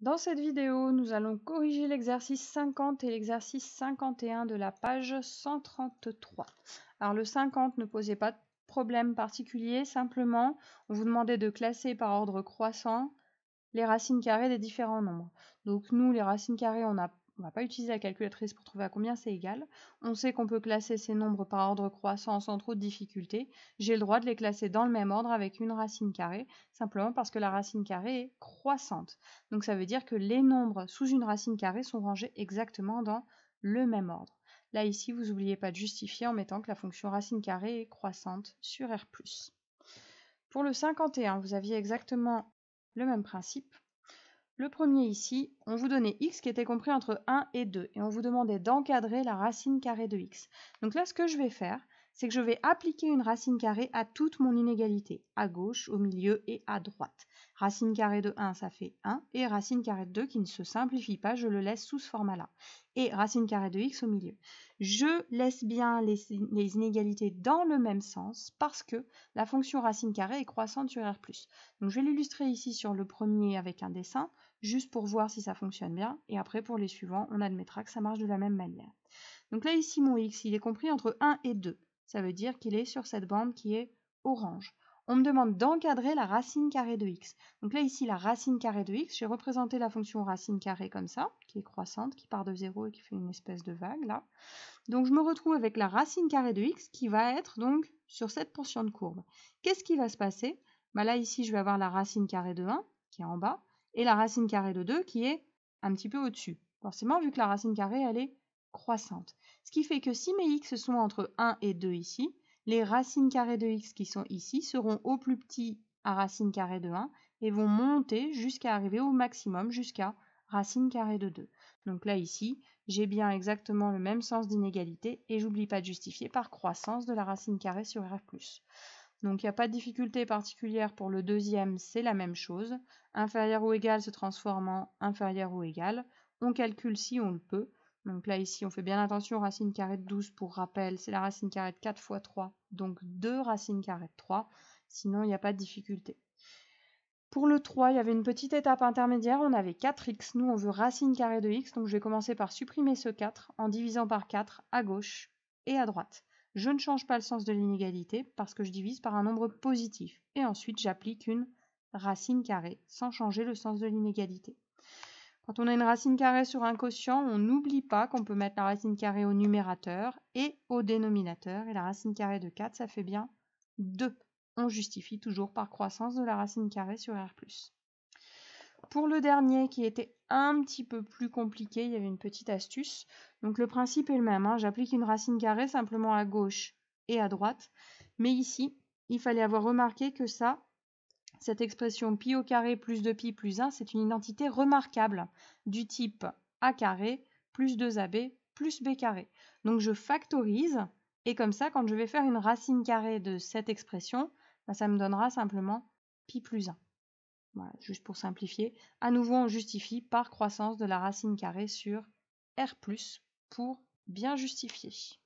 Dans cette vidéo, nous allons corriger l'exercice 50 et l'exercice 51 de la page 133. Alors le 50 ne posait pas de problème particulier, simplement on vous demandait de classer par ordre croissant les racines carrées des différents nombres. Donc nous, les racines carrées, on n'a on ne va pas utiliser la calculatrice pour trouver à combien c'est égal. On sait qu'on peut classer ces nombres par ordre croissant sans trop de difficulté. J'ai le droit de les classer dans le même ordre avec une racine carrée, simplement parce que la racine carrée est croissante. Donc ça veut dire que les nombres sous une racine carrée sont rangés exactement dans le même ordre. Là ici, vous n'oubliez pas de justifier en mettant que la fonction racine carrée est croissante sur R+. Pour le 51, vous aviez exactement le même principe. Le premier ici, on vous donnait x qui était compris entre 1 et 2 et on vous demandait d'encadrer la racine carrée de x. Donc là, ce que je vais faire, c'est que je vais appliquer une racine carrée à toute mon inégalité, à gauche, au milieu et à droite. Racine carrée de 1, ça fait 1, et racine carrée de 2 qui ne se simplifie pas, je le laisse sous ce format-là. Et racine carrée de x au milieu. Je laisse bien les, inégalités dans le même sens parce que la fonction racine carrée est croissante sur R+. Donc je vais l'illustrer ici sur le premier avec un dessin, juste pour voir si ça fonctionne bien, et après pour les suivants, on admettra que ça marche de la même manière. Donc là ici mon x, il est compris entre 1 et 2. Ça veut dire qu'il est sur cette bande qui est orange. On me demande d'encadrer la racine carrée de x. Donc là, ici, la racine carrée de x, j'ai représenté la fonction racine carrée comme ça, qui est croissante, qui part de 0 et qui fait une espèce de vague, là. Donc je me retrouve avec la racine carrée de x qui va être donc sur cette portion de courbe. Qu'est-ce qui va se passer bah Là, ici, je vais avoir la racine carrée de 1, qui est en bas, et la racine carrée de 2, qui est un petit peu au-dessus. Forcément, vu que la racine carrée, elle est croissante. Ce qui fait que si mes x sont entre 1 et 2 ici, les racines carrées de x qui sont ici seront au plus petit à racine carrée de 1 et vont monter jusqu'à arriver au maximum, jusqu'à racine carrée de 2. Donc là ici, j'ai bien exactement le même sens d'inégalité et j'oublie pas de justifier par croissance de la racine carrée sur R+. Donc il n'y a pas de difficulté particulière pour le deuxième, c'est la même chose. Inférieur ou égal se transforme en inférieur ou égal. On calcule si on le peut donc là, ici, on fait bien attention, racine carrée de 12, pour rappel, c'est la racine carrée de 4 fois 3, donc 2 racines carrées de 3, sinon il n'y a pas de difficulté. Pour le 3, il y avait une petite étape intermédiaire, on avait 4x, nous on veut racine carrée de x, donc je vais commencer par supprimer ce 4 en divisant par 4 à gauche et à droite. Je ne change pas le sens de l'inégalité parce que je divise par un nombre positif, et ensuite j'applique une racine carrée sans changer le sens de l'inégalité. Quand on a une racine carrée sur un quotient, on n'oublie pas qu'on peut mettre la racine carrée au numérateur et au dénominateur. Et la racine carrée de 4, ça fait bien 2. On justifie toujours par croissance de la racine carrée sur R+. Pour le dernier, qui était un petit peu plus compliqué, il y avait une petite astuce. Donc le principe est le même. Hein. J'applique une racine carrée simplement à gauche et à droite. Mais ici, il fallait avoir remarqué que ça, cette expression pi au carré plus 2pi plus 1, c'est une identité remarquable du type a carré plus 2ab plus b carré. Donc je factorise et comme ça, quand je vais faire une racine carrée de cette expression, bah, ça me donnera simplement pi plus 1. juste pour simplifier. À nouveau, on justifie par croissance de la racine carrée sur R+, pour bien justifier.